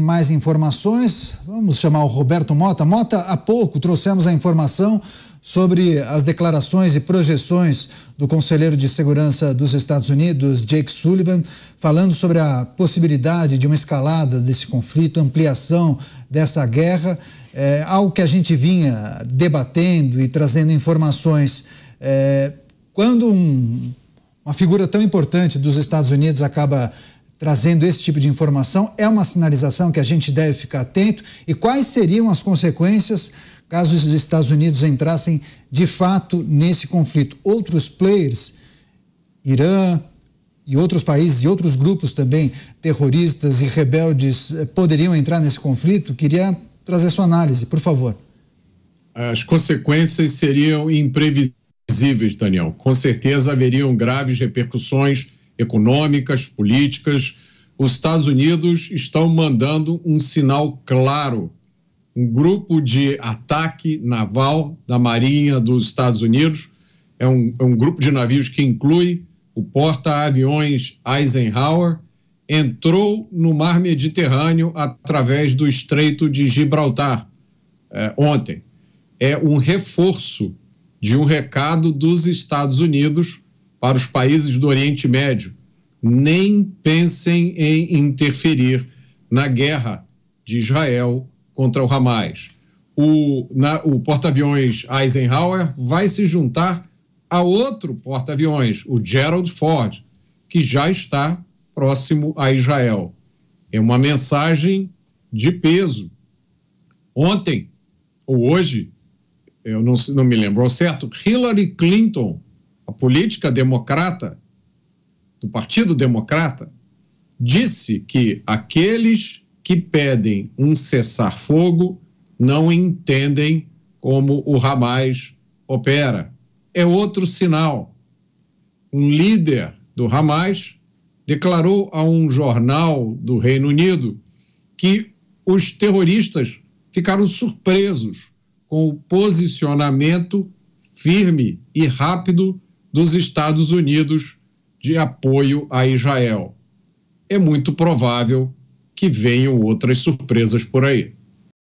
mais informações. Vamos chamar o Roberto Mota. Mota, há pouco trouxemos a informação sobre as declarações e projeções do conselheiro de segurança dos Estados Unidos, Jake Sullivan, falando sobre a possibilidade de uma escalada desse conflito, ampliação dessa guerra, é, algo que a gente vinha debatendo e trazendo informações. É, quando um, uma figura tão importante dos Estados Unidos acaba trazendo esse tipo de informação, é uma sinalização que a gente deve ficar atento? E quais seriam as consequências caso os Estados Unidos entrassem de fato nesse conflito? Outros players, Irã e outros países e outros grupos também terroristas e rebeldes eh, poderiam entrar nesse conflito? Queria trazer sua análise, por favor. As consequências seriam imprevisíveis, Daniel. Com certeza haveriam graves repercussões econômicas, políticas, os Estados Unidos estão mandando um sinal claro. Um grupo de ataque naval da Marinha dos Estados Unidos é um, é um grupo de navios que inclui o porta-aviões Eisenhower, entrou no mar Mediterrâneo através do Estreito de Gibraltar é, ontem. É um reforço de um recado dos Estados Unidos para os países do Oriente Médio. Nem pensem em interferir na guerra de Israel contra o Hamas. O, o porta-aviões Eisenhower vai se juntar a outro porta-aviões, o Gerald Ford, que já está próximo a Israel. É uma mensagem de peso. Ontem, ou hoje, eu não, não me lembro ao certo, Hillary Clinton a política democrata, do Partido Democrata, disse que aqueles que pedem um cessar-fogo não entendem como o Hamas opera. É outro sinal. Um líder do Hamas declarou a um jornal do Reino Unido que os terroristas ficaram surpresos com o posicionamento firme e rápido dos Estados Unidos de apoio a Israel. É muito provável que venham outras surpresas por aí.